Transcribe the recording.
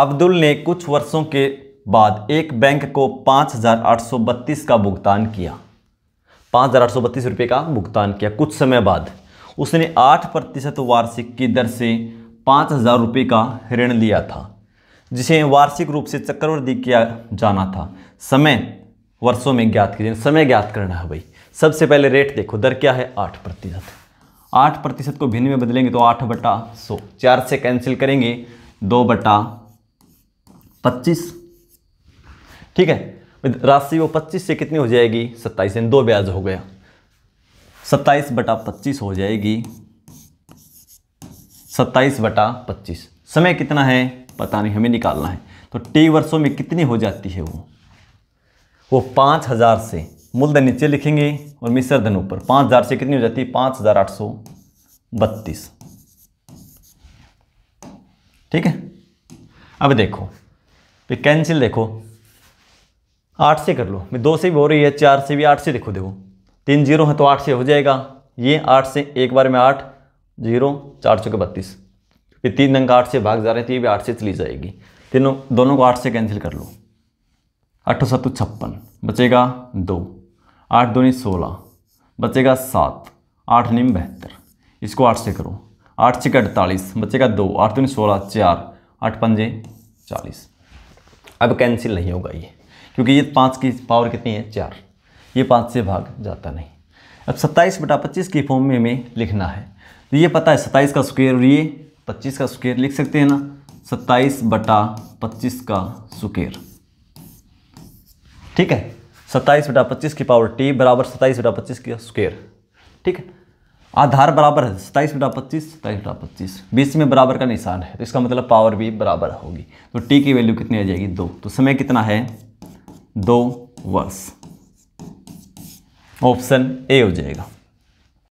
अब्दुल ने कुछ वर्षों के बाद एक बैंक को पाँच का भुगतान किया पाँच रुपए का भुगतान किया कुछ समय बाद उसने आठ प्रतिशत वार्षिक की दर से पाँच हज़ार रुपये का ऋण लिया था जिसे वार्षिक रूप से चक्रवृद्धि किया जाना था समय वर्षों में ज्ञात कीजिए समय ज्ञात करना है भाई सबसे पहले रेट देखो दर क्या है आठ प्रतिशत आठ प्रतिशत को भिन्न में बदलेंगे तो आठ बटा सौ चार से कैंसिल करेंगे दो बटा पच्चीस ठीक है राशि वो पच्चीस से कितनी हो जाएगी सत्ताईस यानी दो ब्याज हो गया सत्ताईस बटा पच्चीस हो जाएगी सत्ताईस बटा पच्चीस समय कितना है पता नहीं हमें निकालना है तो टी वर्षों में कितनी हो जाती है वो वो पाँच हज़ार से मूलधन नीचे लिखेंगे और मिश्र धन ऊपर पाँच हज़ार से कितनी हो जाती है पाँच हज़ार आठ सौ बत्तीस ठीक है अब देखो फिर कैंसिल देखो आठ से कर लो मैं दो से भी हो रही है चार से भी आठ से देखो देखो तीन जीरो है तो आठ से हो जाएगा ये आठ से एक बार में आठ जीरो चार सौ के बत्तीस फिर तीन अंक आठ से भाग जा रहे थे तो ये भी आठ से चली जाएगी तीनों दोनों को आठ से कैंसिल कर लो अठो तो सत्तु छप्पन बचेगा दो आठ दोनी सोलह बचेगा सात आठ निम बहत्तर इसको आठ से करो आठ छः अड़तालीस बचेगा दो आठ दोनी सोलह चार आठ पंजे चालीस अब कैंसिल नहीं होगा ये क्योंकि ये पाँच की पावर कितनी है चार ये पाँच से भाग जाता नहीं अब सत्ताईस बटा पच्चीस की फॉर्म में हमें लिखना है तो ये पता है सत्ताईस का स्क्वेयर और ये पच्चीस का स्क्वेयर लिख सकते हैं ना सत्ताईस बटा पच्चीस का स्क्वेयर ठीक है सत्ताईस बटा पच्चीस की पावर टी बराबर सत्ताईस बटा पच्चीस का स्क्वेयर ठीक है आधार बराबर है सत्ताईस बटा पच्चीस सत्ताईस बटा पच्चीस बीच में बराबर का निशान है तो इसका मतलब पावर भी बराबर होगी तो टी की वैल्यू कितनी आ जाएगी दो तो समय कितना है दो वर्ष ऑप्शन ए हो जाएगा